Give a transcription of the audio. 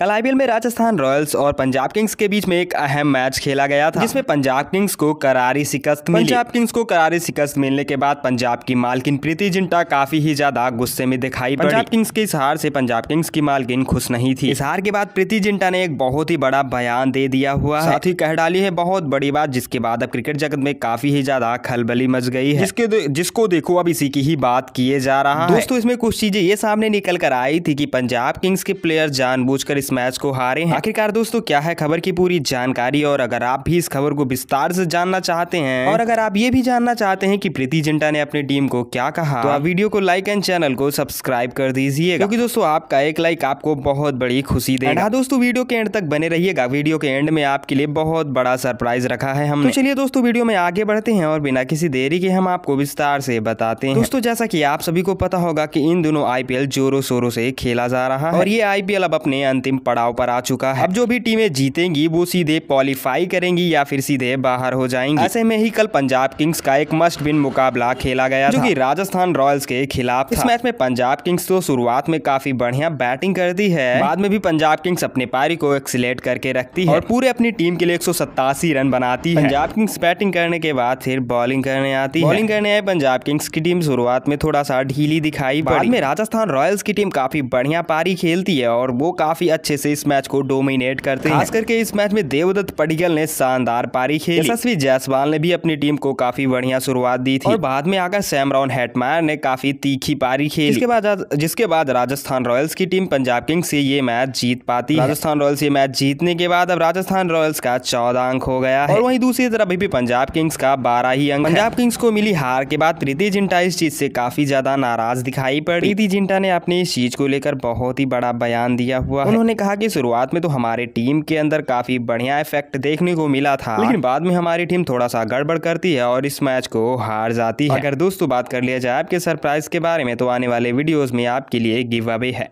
कल आईपीएल में राजस्थान रॉयल्स और पंजाब किंग्स के बीच में एक अहम मैच खेला गया था जिसमें पंजाब किंग्स को करारी शिकस्त मिली पंजाब किंग्स को करारी शिकस्त मिलने के बाद पंजाब की मालकिन प्रीति जिंटा काफी ही ज्यादा गुस्से में दिखाई पंजाब किंग्स के इस हार से पंजाब किंग्स की मालकिन खुश नहीं थी इस हार के बाद प्रीति जिंटा ने एक बहुत ही बड़ा बयान दे दिया हुआ साथ ही कह डाली है बहुत बड़ी बात जिसके बाद अब क्रिकेट जगत में काफी ही ज्यादा खलबली मच गई है जिसके जिसको देखो अब इसी की ही बात किए जा रहा है दोस्तों इसमें कुछ चीजें ये सामने निकल कर आई थी की पंजाब किंग्स के प्लेयर जानबूझकर इस इस मैच को हारे हैं आखिरकार दोस्तों क्या है खबर की पूरी जानकारी और अगर आप भी इस खबर को विस्तार से जानना चाहते हैं और अगर आप ये भी जानना चाहते हैं कि प्रीति जिंटा ने अपनी टीम को क्या कहा तो आप वीडियो को लाइक एंड चैनल को सब्सक्राइब कर दीजिए क्योंकि दोस्तों आपका एक लाइक आपको बहुत बड़ी खुशी देगा हाँ दोस्तों वीडियो के एंड तक बने रहिएगा वीडियो के एंड में आपके लिए बहुत बड़ा सरप्राइज रखा है हम तो चलिए दोस्तों वीडियो में आगे बढ़ते हैं और बिना किसी देरी के हम आपको विस्तार से बताते हैं दोस्तों जैसा की आप सभी को पता होगा की इन दोनों आईपीएल जोरों शोरों से खेला जा रहा है और ये आई अब अपने अंतिम अंतिम पड़ाव पर आ चुका है अब जो भी टीमें जीतेंगी वो सीधे क्वालिफाई करेंगी या फिर सीधे बाहर हो जाएंगी ऐसे में ही कल पंजाब किंग्स का एक मस्ट बिन मुकाबला खेला गया जो की राजस्थान रॉयल्स के खिलाफ इस मैच में पंजाब किंग्स तो शुरुआत में काफी बढ़िया बैटिंग करती है बाद में भी पंजाब किंग्स अपने पारी को एक्सिलेट करके रखती है और पूरे अपनी टीम के लिए एक रन बनाती है पंजाब किंग्स बैटिंग करने के बाद फिर बॉलिंग करने आती है बॉलिंग करने आए पंजाब किंग्स की टीम शुरुआत में थोड़ा सा ढीली दिखाई बाद में राजस्थान रॉयल्स की टीम काफी बढ़िया पारी खेलती है और वो काफी अच्छे अच्छे से इस मैच को डोमिनेट करते हैं हाँ। करके इस मैच में देवदत्त पडिगल ने शानदार पारी खेली यशस्वी जायसवाल ने भी अपनी टीम को काफी बढ़िया शुरुआत दी थी और बाद में आकर सैमरॉन हेटमायर ने काफी तीखी पारी खेली इसके बाद जिसके बाद राजस्थान रॉयल्स की टीम पंजाब किंग्स से ये मैच जीत पाती राजस्थान रॉयल्स ये मैच जीतने के बाद अब राजस्थान रॉयल्स का चौदह अंक हो गया है और वहीं दूसरी तरफ अभी भी पंजाब किंग्स का बारह ही अंक पंजाब किंग्स को मिली हार के बाद प्रीति जिंटा इस चीज से काफी ज्यादा नाराज दिखाई पड़ी प्रीति जिंटा ने अपनी इस चीज को लेकर बहुत ही बड़ा बयान दिया हुआ उन्होंने कहा कि शुरुआत में तो हमारे टीम के अंदर काफी बढ़िया इफेक्ट देखने को मिला था लेकिन बाद में हमारी टीम थोड़ा सा गड़बड़ करती है और इस मैच को हार जाती है अगर दोस्तों बात कर लिया जाए आपके सरप्राइज के बारे में तो आने वाले वीडियोज में आपके लिए गिव अवे है